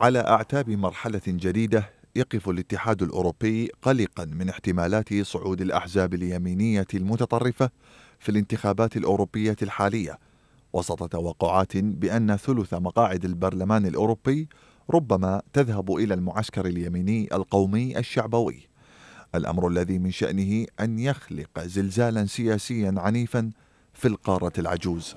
على اعتاب مرحله جديده يقف الاتحاد الاوروبي قلقا من احتمالات صعود الاحزاب اليمينيه المتطرفه في الانتخابات الاوروبيه الحاليه وسط توقعات بان ثلث مقاعد البرلمان الاوروبي ربما تذهب الى المعسكر اليميني القومي الشعبوي الامر الذي من شانه ان يخلق زلزالا سياسيا عنيفا في القاره العجوز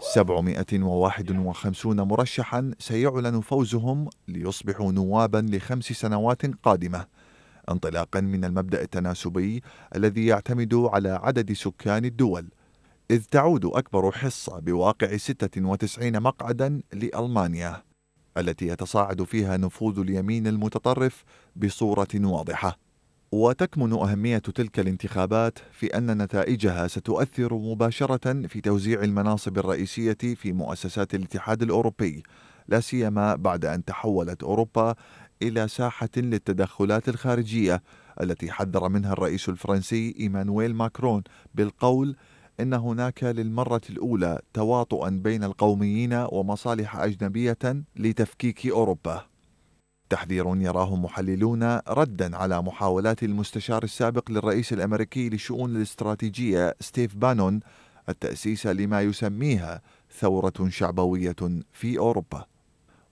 751 مرشحا سيعلن فوزهم ليصبحوا نوابا لخمس سنوات قادمه انطلاقا من المبدا التناسبي الذي يعتمد على عدد سكان الدول اذ تعود اكبر حصه بواقع 96 مقعدا لالمانيا التي يتصاعد فيها نفوذ اليمين المتطرف بصوره واضحه وتكمن أهمية تلك الانتخابات في أن نتائجها ستؤثر مباشرة في توزيع المناصب الرئيسية في مؤسسات الاتحاد الأوروبي لا سيما بعد أن تحولت أوروبا إلى ساحة للتدخلات الخارجية التي حذر منها الرئيس الفرنسي إيمانويل ماكرون بالقول إن هناك للمرة الأولى تواطؤا بين القوميين ومصالح أجنبية لتفكيك أوروبا تحذير يراه محللون ردا على محاولات المستشار السابق للرئيس الامريكي للشؤون الاستراتيجيه ستيف بانون التاسيس لما يسميها ثوره شعبويه في اوروبا.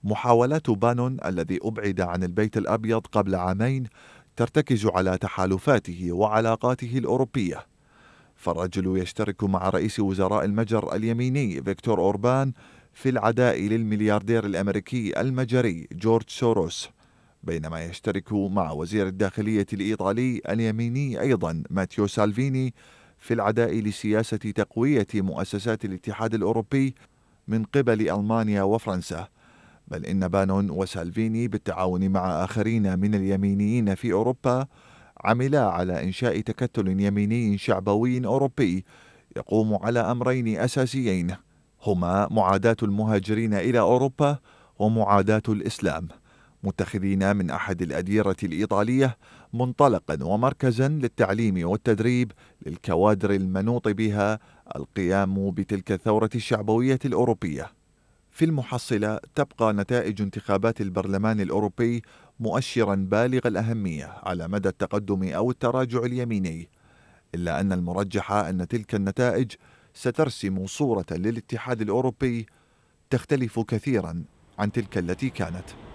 محاولات بانون الذي ابعد عن البيت الابيض قبل عامين ترتكز على تحالفاته وعلاقاته الاوروبيه. فالرجل يشترك مع رئيس وزراء المجر اليميني فيكتور اوربان في العداء للملياردير الأمريكي المجري جورج سوروس بينما يشترك مع وزير الداخلية الإيطالي اليميني أيضا ماتيو سالفيني في العداء لسياسة تقوية مؤسسات الاتحاد الأوروبي من قبل ألمانيا وفرنسا بل إن بانون وسالفيني بالتعاون مع آخرين من اليمينيين في أوروبا عملا على إنشاء تكتل يميني شعبوي أوروبي يقوم على أمرين أساسيين هما معاداة المهاجرين إلى أوروبا ومعاداة الإسلام متخذين من أحد الأديرة الإيطالية منطلقا ومركزا للتعليم والتدريب للكوادر المنوط بها القيام بتلك الثورة الشعبوية الأوروبية في المحصلة تبقى نتائج انتخابات البرلمان الأوروبي مؤشرا بالغ الأهمية على مدى التقدم أو التراجع اليميني إلا أن المرجح أن تلك النتائج سترسم صورة للاتحاد الأوروبي تختلف كثيرا عن تلك التي كانت